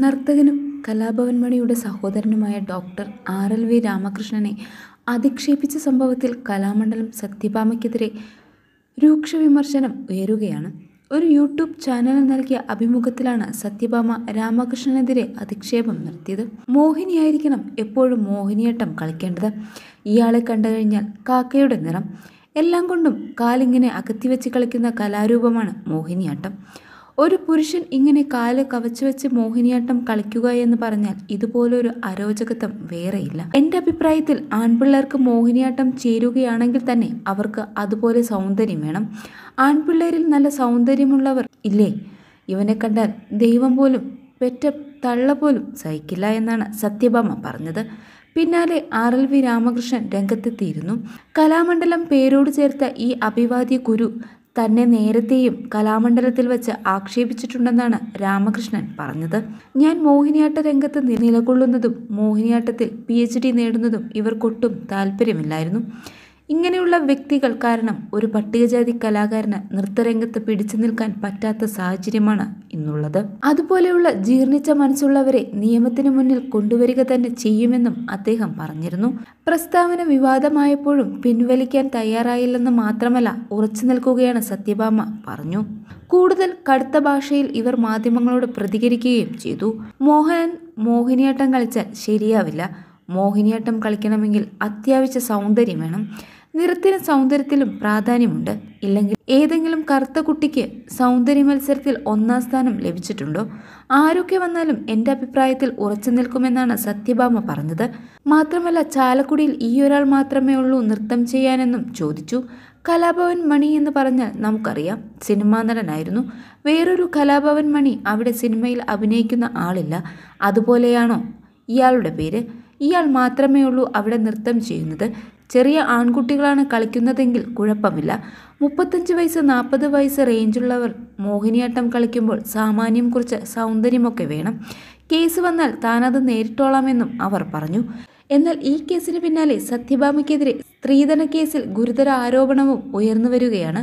നർത്തകനും കലാഭവൻ മണിയുടെ സഹോദരനുമായ doctor R L V രാമകൃഷ്ണനെ അധിക്ഷേപിച്ച സംഭവത്തിൽ കലാമണ്ഡലം സത്യഭാമയ്ക്കെതിരെ രൂക്ഷ വിമർശനം ഉയരുകയാണ് ഒരു യൂട്യൂബ് ചാനലിൽ നൽകിയ അഭിമുഖത്തിലാണ് സത്യഭാമ രാമകൃഷ്ണനെതിരെ അധിക്ഷേപം നടത്തിയത് മോഹിനിയായിരിക്കണം എപ്പോഴും മോഹിനിയട്ടം കളിക്കേണ്ടത് ഇയാളെ കണ്ടു കഴിഞ്ഞാൽ കാക്കയുടെ നിറം എല്ലാം കൊണ്ടും കാലിങ്ങനെ അകത്തിവെച്ച് കളിക്കുന്ന കലാരൂപമാണ് മോഹിനിയാട്ടം ഒരു പുരുഷൻ ഇങ്ങനെ കാല് കവച്ചു വെച്ച് മോഹിനിയാട്ടം കളിക്കുക എന്ന് പറഞ്ഞാൽ ഇതുപോലൊരു അരോചകത്വം വേറെയില്ല എൻ്റെ അഭിപ്രായത്തിൽ ആൺപിള്ളേർക്ക് മോഹിനിയാട്ടം ചേരുകയാണെങ്കിൽ തന്നെ അവർക്ക് അതുപോലെ സൗന്ദര്യം വേണം ആൺപിള്ളേരിൽ നല്ല സൗന്ദര്യമുള്ളവർ ഇല്ലേ ഇവനെ കണ്ടാൽ ദൈവം പോലും പെറ്റ തള്ള പോലും സഹിക്കില്ല എന്നാണ് സത്യഭാമ പറഞ്ഞത് പിന്നാലെ ആർ എൽ വി രാമകൃഷ്ണൻ രംഗത്തെത്തിയിരുന്നു കലാമണ്ഡലം പേരോട് ചേർത്ത ഈ അഭിവാദ്യ ഗുരു തന്നെ നേരത്തെയും കലാമണ്ഡലത്തിൽ വച്ച് ആക്ഷേപിച്ചിട്ടുണ്ടെന്നാണ് രാമകൃഷ്ണൻ പറഞ്ഞത് ഞാൻ മോഹിനിയാട്ട രംഗത്ത് നിലകൊള്ളുന്നതും മോഹിനിയാട്ടത്തിൽ പി നേടുന്നതും ഇവർക്കൊട്ടും താല്പര്യമില്ലായിരുന്നു ഇങ്ങനെയുള്ള വ്യക്തികൾ കാരണം ഒരു പട്ടികജാതി കലാകാരന് നൃത്തരംഗത്ത് പിടിച്ചു നിൽക്കാൻ പറ്റാത്ത സാഹചര്യമാണ് ഇന്നുള്ളത് അതുപോലെയുള്ള ജീർണിച്ച മനസ്സുള്ളവരെ നിയമത്തിന് മുന്നിൽ കൊണ്ടുവരിക തന്നെ ചെയ്യുമെന്നും അദ്ദേഹം പറഞ്ഞിരുന്നു പ്രസ്താവന വിവാദമായപ്പോഴും പിൻവലിക്കാൻ തയ്യാറായില്ലെന്ന് മാത്രമല്ല ഉറച്ചു നിൽക്കുകയാണ് സത്യഭാമ പറഞ്ഞു കൂടുതൽ കടുത്ത ഭാഷയിൽ ഇവർ മാധ്യമങ്ങളോട് പ്രതികരിക്കുകയും ചെയ്തു മോഹനൻ മോഹിനിയാട്ടം കളിച്ചാൽ ശരിയാവില്ല മോഹിനിയാട്ടം കളിക്കണമെങ്കിൽ അത്യാവശ്യ സൗന്ദര്യം വേണം നിറത്തിനും സൗന്ദര്യത്തിലും പ്രാധാന്യമുണ്ട് ഇല്ലെങ്കിൽ ഏതെങ്കിലും കറുത്ത കുട്ടിക്ക് സൗന്ദര്യ മത്സരത്തിൽ ഒന്നാം സ്ഥാനം ലഭിച്ചിട്ടുണ്ടോ ആരൊക്കെ വന്നാലും എൻ്റെ അഭിപ്രായത്തിൽ ഉറച്ചു നിൽക്കുമെന്നാണ് സത്യഭാമ പറഞ്ഞത് മാത്രമല്ല ചാലക്കുടിയിൽ ഈ ഒരാൾ മാത്രമേ ഉള്ളൂ നൃത്തം ചെയ്യാനെന്നും ചോദിച്ചു കലാഭവൻ മണി എന്ന് പറഞ്ഞാൽ നമുക്കറിയാം സിനിമാ നടനായിരുന്നു വേറൊരു കലാഭവൻ മണി അവിടെ സിനിമയിൽ അഭിനയിക്കുന്ന ആളില്ല അതുപോലെയാണോ ഇയാളുടെ പേര് ഇയാൾ മാത്രമേ ഉള്ളൂ അവിടെ നൃത്തം ചെയ്യുന്നത് ചെറിയ ആൺകുട്ടികളാണ് കളിക്കുന്നതെങ്കിൽ കുഴപ്പമില്ല മുപ്പത്തഞ്ച് വയസ്സ് നാൽപ്പത് വയസ്സ് റേഞ്ചുള്ളവർ മോഹിനിയാട്ടം കളിക്കുമ്പോൾ സാമാന്യം കുറിച്ച് സൗന്ദര്യമൊക്കെ വേണം കേസ് വന്നാൽ താനത് നേരിട്ടോളാമെന്നും അവർ പറഞ്ഞു എന്നാൽ ഈ കേസിന് പിന്നാലെ സത്യഭാമയ്ക്കെതിരെ സ്ത്രീധന കേസിൽ ഗുരുതര ആരോപണവും ഉയർന്നു വരികയാണ്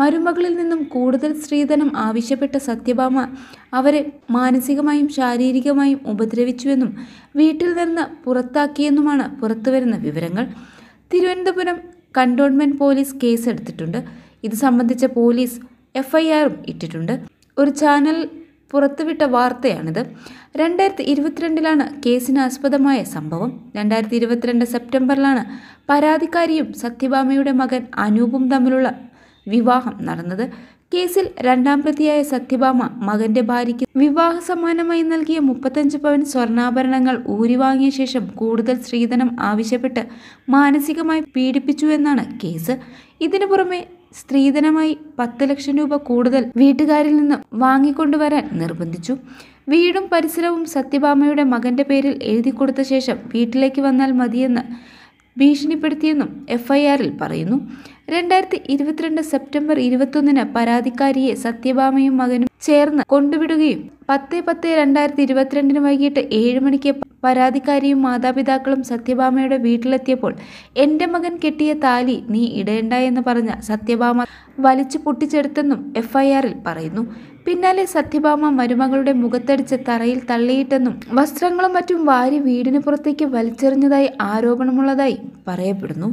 മരുമകളിൽ നിന്നും കൂടുതൽ സ്ത്രീധനം ആവശ്യപ്പെട്ട സത്യഭാമ അവരെ മാനസികമായും ശാരീരികമായും ഉപദ്രവിച്ചുവെന്നും വീട്ടിൽ നിന്ന് പുറത്താക്കിയെന്നുമാണ് പുറത്തുവരുന്ന വിവരങ്ങൾ തിരുവനന്തപുരം കണ്ടോൺമെൻറ് പോലീസ് കേസ് എടുത്തിട്ടുണ്ട് ഇത് സംബന്ധിച്ച പോലീസ് എഫ്ഐആറും ഇട്ടിട്ടുണ്ട് ഒരു ചാനൽ പുറത്തുവിട്ട വാർത്തയാണിത് രണ്ടായിരത്തി ഇരുപത്തിരണ്ടിലാണ് കേസിന് ആസ്പദമായ സംഭവം രണ്ടായിരത്തി ഇരുപത്തിരണ്ട് സെപ്റ്റംബറിലാണ് പരാതിക്കാരിയും സത്യഭാമയുടെ മകൻ അനൂപും തമ്മിലുള്ള വിവാഹം നടന്നത് കേസിൽ രണ്ടാം പ്രതിയായ സത്യഭാമ മകന്റെ ഭാര്യയ്ക്ക് വിവാഹ സമ്മാനമായി നൽകിയ മുപ്പത്തഞ്ച് പവൻ സ്വർണ്ണാഭരണങ്ങൾ ഊരിവാങ്ങിയ ശേഷം കൂടുതൽ സ്ത്രീധനം ആവശ്യപ്പെട്ട് മാനസികമായി പീഡിപ്പിച്ചു എന്നാണ് കേസ് ഇതിനു പുറമെ സ്ത്രീധനമായി പത്ത് ലക്ഷം രൂപ കൂടുതൽ വീട്ടുകാരിൽ നിന്ന് വാങ്ങിക്കൊണ്ടുവരാൻ നിർബന്ധിച്ചു വീടും പരിസരവും സത്യഭാമയുടെ മകന്റെ പേരിൽ എഴുതി കൊടുത്ത ശേഷം വീട്ടിലേക്ക് വന്നാൽ മതിയെന്ന് ഭീഷണിപ്പെടുത്തിയെന്നും എഫ്ഐആറിൽ പറയുന്നു രണ്ടായിരത്തി ഇരുപത്തിരണ്ട് സെപ്റ്റംബർ ഇരുപത്തൊന്നിന് പരാതിക്കാരിയെ സത്യഭാമയും മകനും ചേർന്ന് കൊണ്ടുവിടുകയും പത്ത് പത്ത് രണ്ടായിരത്തി ഇരുപത്തിരണ്ടിന് വൈകിട്ട് ഏഴ് മണിക്ക് പരാതിക്കാരിയും മാതാപിതാക്കളും സത്യഭാമയുടെ വീട്ടിലെത്തിയപ്പോൾ എൻ്റെ മകൻ കെട്ടിയ താലി നീ ഇടേണ്ട എന്ന് പറഞ്ഞ സത്യഭാമ വലിച്ചു പൊട്ടിച്ചെടുത്തെന്നും എഫ്ഐആറിൽ പറയുന്നു പിന്നാലെ സത്യഭാമ മരുമകളുടെ മുഖത്തടിച്ച് തറയിൽ തള്ളിയിട്ടെന്നും വസ്ത്രങ്ങളും മറ്റും വാരി വീടിന് പുറത്തേക്ക് വലിച്ചെറിഞ്ഞതായി ആരോപണമുള്ളതായി പറയപ്പെടുന്നു